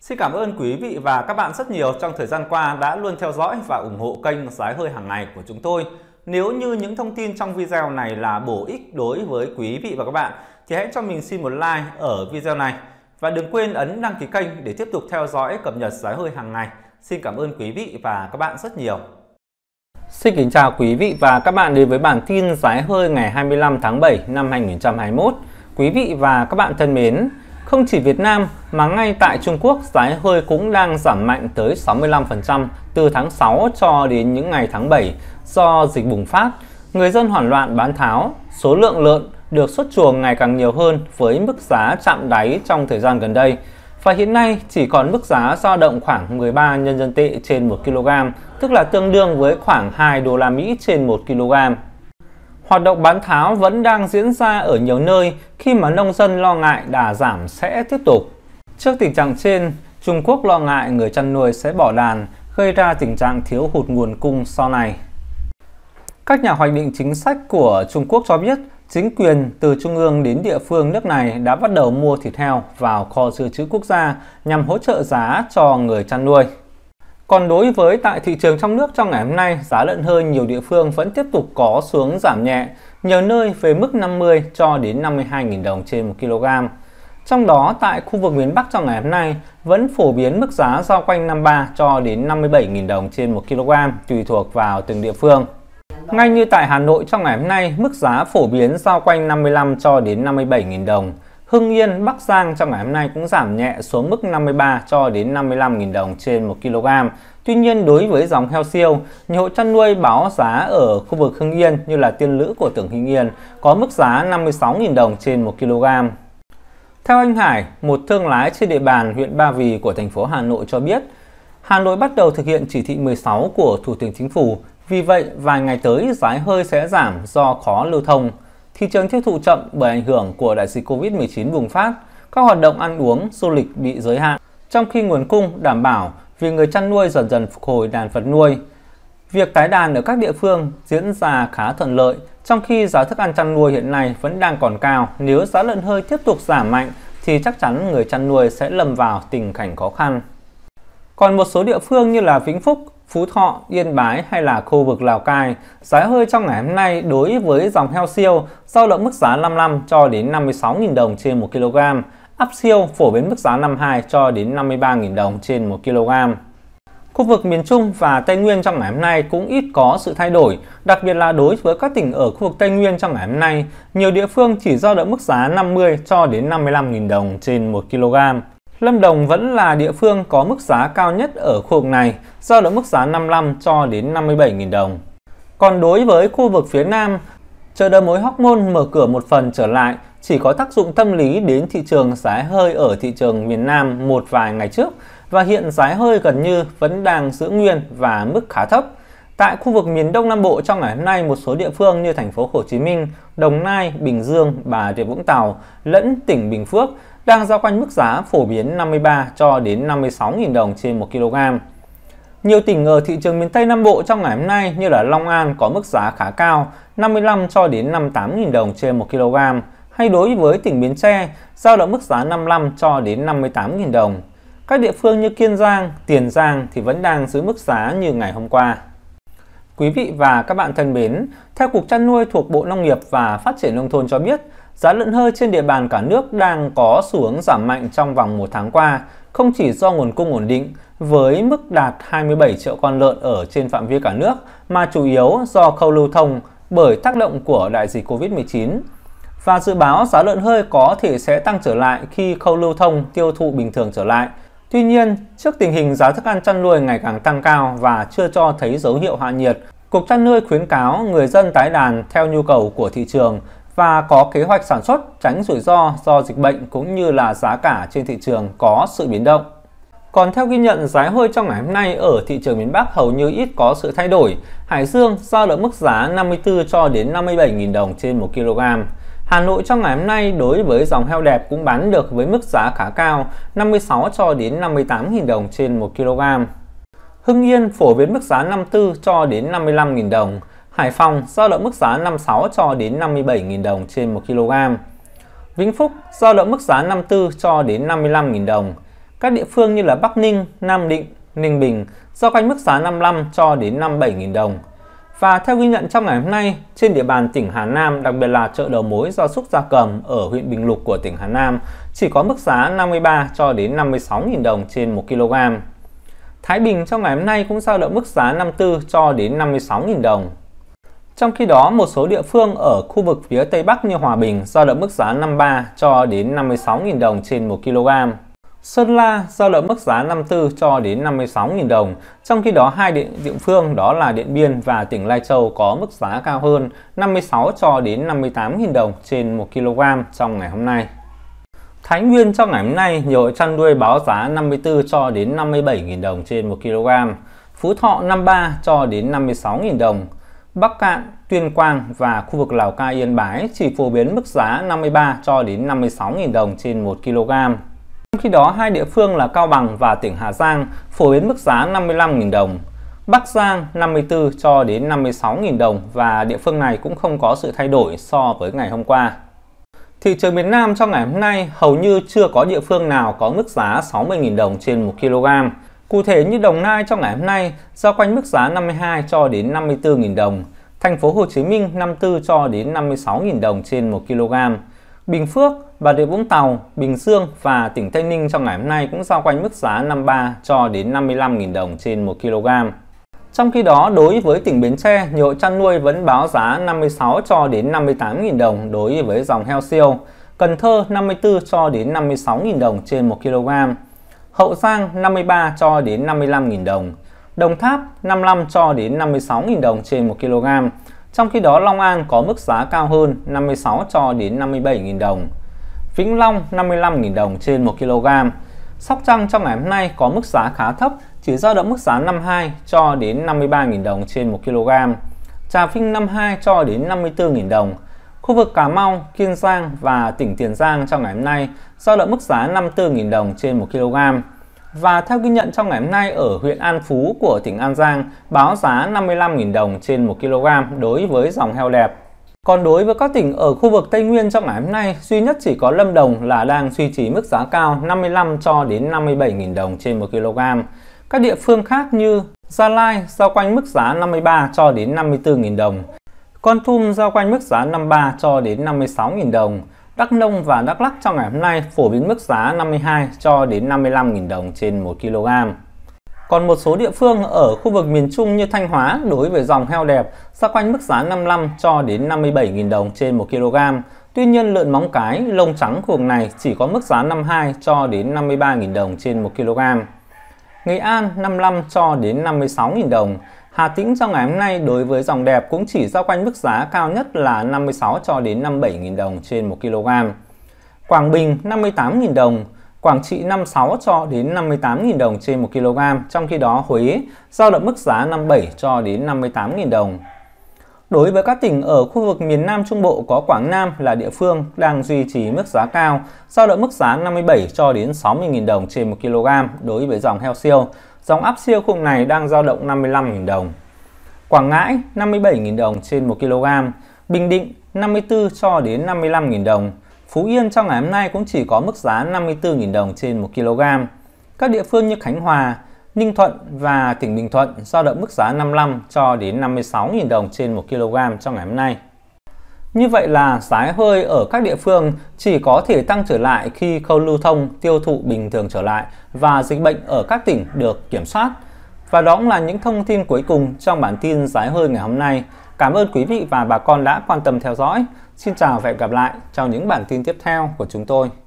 Xin cảm ơn quý vị và các bạn rất nhiều trong thời gian qua đã luôn theo dõi và ủng hộ kênh Giá hơi hàng ngày của chúng tôi. Nếu như những thông tin trong video này là bổ ích đối với quý vị và các bạn thì hãy cho mình xin một like ở video này và đừng quên ấn đăng ký kênh để tiếp tục theo dõi cập nhật giá hơi hàng ngày. Xin cảm ơn quý vị và các bạn rất nhiều. Xin kính chào quý vị và các bạn đến với bản tin giá hơi ngày 25 tháng 7 năm 2021. Quý vị và các bạn thân mến, không chỉ Việt Nam mà ngay tại Trung Quốc giá hơi cũng đang giảm mạnh tới 65% từ tháng 6 cho đến những ngày tháng 7 do dịch bùng phát. Người dân hoảng loạn bán tháo, số lượng lợn được xuất chuồng ngày càng nhiều hơn với mức giá chạm đáy trong thời gian gần đây. Và hiện nay chỉ còn mức giá dao động khoảng 13 nhân dân tệ trên 1 kg, tức là tương đương với khoảng 2 đô la Mỹ trên 1 kg. Hoạt động bán tháo vẫn đang diễn ra ở nhiều nơi khi mà nông dân lo ngại đà giảm sẽ tiếp tục. Trước tình trạng trên, Trung Quốc lo ngại người chăn nuôi sẽ bỏ đàn, gây ra tình trạng thiếu hụt nguồn cung sau này. Các nhà hoạch định chính sách của Trung Quốc cho biết chính quyền từ trung ương đến địa phương nước này đã bắt đầu mua thịt heo vào kho dự trữ quốc gia nhằm hỗ trợ giá cho người chăn nuôi. Còn đối với tại thị trường trong nước trong ngày hôm nay, giá lợn hơi nhiều địa phương vẫn tiếp tục có xuống giảm nhẹ, nhiều nơi về mức 50 cho đến 52.000 đồng trên 1 kg. Trong đó, tại khu vực miền Bắc trong ngày hôm nay vẫn phổ biến mức giá giao quanh 53 cho đến 57.000 đồng trên 1 kg, tùy thuộc vào từng địa phương. Ngay như tại Hà Nội trong ngày hôm nay, mức giá phổ biến giao quanh 55 cho đến 57.000 đồng. Hưng Yên, Bắc Giang trong ngày hôm nay cũng giảm nhẹ xuống mức 53 cho đến 55.000 đồng trên 1 kg. Tuy nhiên đối với dòng heo siêu, nhiều hộ chăn nuôi báo giá ở khu vực Hưng Yên như là Tiên Lữ của tỉnh Hưng Yên có mức giá 56.000 đồng trên 1 kg. Theo anh Hải, một thương lái trên địa bàn huyện Ba Vì của thành phố Hà Nội cho biết, Hà Nội bắt đầu thực hiện chỉ thị 16 của Thủ tướng Chính phủ, vì vậy vài ngày tới giá hơi sẽ giảm do khó lưu thông thị trường tiêu thụ chậm bởi ảnh hưởng của đại dịch Covid-19 bùng phát, các hoạt động ăn uống, du lịch bị giới hạn, trong khi nguồn cung đảm bảo vì người chăn nuôi dần dần phục hồi đàn vật nuôi. Việc tái đàn ở các địa phương diễn ra khá thuận lợi, trong khi giá thức ăn chăn nuôi hiện nay vẫn đang còn cao, nếu giá lợn hơi tiếp tục giảm mạnh thì chắc chắn người chăn nuôi sẽ lầm vào tình cảnh khó khăn. Còn một số địa phương như là Vĩnh Phúc, Phú Thọ, Yên Bái hay là khu vực Lào Cai. Giá hơi trong ngày hôm nay đối với dòng heo siêu giao động mức giá 55 cho đến 56.000 đồng trên 1 kg. Áp siêu phổ biến mức giá 52 cho đến 53.000 đồng trên 1 kg. Khu vực miền Trung và Tây Nguyên trong ngày hôm nay cũng ít có sự thay đổi, đặc biệt là đối với các tỉnh ở khu vực Tây Nguyên trong ngày hôm nay, nhiều địa phương chỉ giao động mức giá 50 cho đến 55.000 đồng trên 1 kg. Lâm Đồng vẫn là địa phương có mức giá cao nhất ở khu vực này, do động mức giá 55 cho đến 57.000 đồng. Còn đối với khu vực phía Nam, chợ đầu mối Hóc Môn mở cửa một phần trở lại chỉ có tác dụng tâm lý đến thị trường giá hơi ở thị trường miền Nam một vài ngày trước và hiện giá hơi gần như vẫn đang giữ nguyên và mức khá thấp. Tại khu vực miền Đông Nam Bộ trong ngày hôm nay, một số địa phương như thành phố Hồ Chí Minh, Đồng Nai, Bình Dương, Bà Rịa Vũng Tàu lẫn tỉnh Bình Phước đang giao quanh mức giá phổ biến 53 cho đến 56.000 đồng trên 1 kg. Nhiều tỉnh ngờ thị trường miền Tây Nam Bộ trong ngày hôm nay như là Long An có mức giá khá cao 55 cho đến 58.000 đồng trên 1 kg, hay đối với tỉnh Bến Tre giao động mức giá 55 cho đến 58.000 đồng. Các địa phương như Kiên Giang, Tiền Giang thì vẫn đang giữ mức giá như ngày hôm qua. Quý vị và các bạn thân mến, theo Cục chăn nuôi thuộc Bộ Nông nghiệp và Phát triển Nông thôn cho biết, Giá lợn hơi trên địa bàn cả nước đang có xu hướng giảm mạnh trong vòng một tháng qua, không chỉ do nguồn cung ổn định với mức đạt 27 triệu con lợn ở trên phạm vi cả nước, mà chủ yếu do khâu lưu thông bởi tác động của đại dịch Covid-19. Và dự báo giá lợn hơi có thể sẽ tăng trở lại khi khâu lưu thông tiêu thụ bình thường trở lại. Tuy nhiên, trước tình hình giá thức ăn chăn nuôi ngày càng tăng cao và chưa cho thấy dấu hiệu hạ nhiệt, Cục chăn nuôi khuyến cáo người dân tái đàn theo nhu cầu của thị trường và có kế hoạch sản xuất tránh rủi ro do dịch bệnh cũng như là giá cả trên thị trường có sự biến động. Còn theo ghi nhận, giá hơi trong ngày hôm nay ở thị trường miền Bắc hầu như ít có sự thay đổi. Hải Dương giao động mức giá 54 cho đến 57.000 đồng trên 1 kg. Hà Nội trong ngày hôm nay đối với dòng heo đẹp cũng bán được với mức giá khá cao 56 cho đến 58.000 đồng trên 1 kg. Hưng Yên phổ biến mức giá 54 cho đến 55.000 đồng. Hải Phòng giao động mức giá 56 cho đến 57.000 đồng trên 1 kg. Vĩnh Phúc giao động mức giá 54 cho đến 55.000 đồng. Các địa phương như là Bắc Ninh, Nam Định, Ninh Bình giao quanh mức giá 55 cho đến 57.000 đồng. Và theo ghi nhận trong ngày hôm nay, trên địa bàn tỉnh Hà Nam, đặc biệt là chợ đầu mối do súc gia cầm ở huyện Bình Lục của tỉnh Hà Nam, chỉ có mức giá 53 cho đến 56.000 đồng trên 1 kg. Thái Bình trong ngày hôm nay cũng giao động mức giá 54 cho đến 56.000 đồng. Trong khi đó, một số địa phương ở khu vực phía Tây Bắc như Hòa Bình giao động mức giá 53 cho đến 56.000 đồng trên 1 kg. Sơn La giao động mức giá 54 cho đến 56.000 đồng, trong khi đó hai địa, địa phương đó là Điện Biên và tỉnh Lai Châu có mức giá cao hơn 56 cho đến 58.000 đồng trên 1 kg trong ngày hôm nay. Thái Nguyên trong ngày hôm nay, nhiều hộ chăn nuôi báo giá 54 cho đến 57.000 đồng trên 1 kg, Phú Thọ 53 cho đến 56.000 đồng, Bắc Cạn, Tuyên Quang và khu vực Lào Cai Yên Bái chỉ phổ biến mức giá 53 cho đến 56.000 đồng trên 1 kg. Trong khi đó, hai địa phương là Cao Bằng và tỉnh Hà Giang phổ biến mức giá 55.000 đồng. Bắc Giang 54 cho đến 56.000 đồng và địa phương này cũng không có sự thay đổi so với ngày hôm qua. Thị trường miền Nam trong ngày hôm nay hầu như chưa có địa phương nào có mức giá 60.000 đồng trên 1 kg. Cụ thể như Đồng Nai trong ngày hôm nay giao quanh mức giá 52 cho đến 54.000 đồng, thành phố Hồ Chí Minh 54 cho đến 56.000 đồng trên 1 kg. Bình Phước, Bà Rịa Vũng Tàu, Bình Dương và tỉnh Tây Ninh trong ngày hôm nay cũng giao quanh mức giá 53 cho đến 55.000 đồng trên 1 kg. Trong khi đó, đối với tỉnh Bến Tre, nhiều chăn nuôi vẫn báo giá 56 cho đến 58.000 đồng đối với dòng heo siêu. Cần Thơ 54 cho đến 56.000 đồng trên 1 kg. Hậu Giang 53 cho đến 55.000 đồng, Đồng Tháp 55 cho đến 56.000 đồng trên 1 kg. Trong khi đó Long An có mức giá cao hơn 56 cho đến 57.000 đồng. Vĩnh Long 55.000 đồng trên 1 kg. Sóc Trăng trong ngày hôm nay có mức giá khá thấp, chỉ giao động mức giá 52 cho đến 53.000 đồng trên 1 kg. Trà Vinh 52 cho đến 54.000 đồng, Khu vực Cà Mau, Kiên Giang và tỉnh Tiền Giang trong ngày hôm nay giao động mức giá 54.000 đồng trên 1 kg. Và theo ghi nhận trong ngày hôm nay ở huyện An Phú của tỉnh An Giang báo giá 55.000 đồng trên 1 kg đối với dòng heo đẹp. Còn đối với các tỉnh ở khu vực Tây Nguyên trong ngày hôm nay, duy nhất chỉ có Lâm Đồng là đang duy trì mức giá cao 55 cho đến 57.000 đồng trên 1 kg. Các địa phương khác như Gia Lai giao quanh mức giá 53 cho đến 54.000 đồng. Con thum giao quanh mức giá 53 cho đến 56.000 đồng. Đắk Nông và Đắk Lắk trong ngày hôm nay phổ biến mức giá 52 cho đến 55.000 đồng trên 1 kg. Còn một số địa phương ở khu vực miền Trung như Thanh Hóa đối với dòng heo đẹp giao quanh mức giá 55 cho đến 57.000 đồng trên 1 kg. Tuy nhiên lợn móng cái, lông trắng khu vực này chỉ có mức giá 52 cho đến 53.000 đồng trên 1 kg. Nghệ An 55 cho đến 56.000 đồng, Hà Tĩnh trong ngày hôm nay đối với dòng đẹp cũng chỉ giao quanh mức giá cao nhất là 56 cho đến 57.000 đồng trên 1 kg. Quảng Bình 58.000 đồng, Quảng Trị 56 cho đến 58.000 đồng trên 1 kg, trong khi đó Huế giao động mức giá 57 cho đến 58.000 đồng. Đối với các tỉnh ở khu vực miền Nam Trung Bộ có Quảng Nam là địa phương đang duy trì mức giá cao, giao động mức giá 57 cho đến 60.000 đồng trên 1 kg đối với dòng heo siêu. Dòng áp siêu khung này đang giao động 55.000 đồng. Quảng Ngãi 57.000 đồng trên 1 kg, Bình Định 54 cho đến 55.000 đồng. Phú Yên trong ngày hôm nay cũng chỉ có mức giá 54.000 đồng trên 1 kg. Các địa phương như Khánh Hòa, Ninh Thuận và tỉnh Bình Thuận giao động mức giá 55 cho đến 56.000 đồng trên 1 kg trong ngày hôm nay. Như vậy là giá hơi ở các địa phương chỉ có thể tăng trở lại khi khâu lưu thông tiêu thụ bình thường trở lại và dịch bệnh ở các tỉnh được kiểm soát. Và đó cũng là những thông tin cuối cùng trong bản tin giá hơi ngày hôm nay. Cảm ơn quý vị và bà con đã quan tâm theo dõi. Xin chào và hẹn gặp lại trong những bản tin tiếp theo của chúng tôi.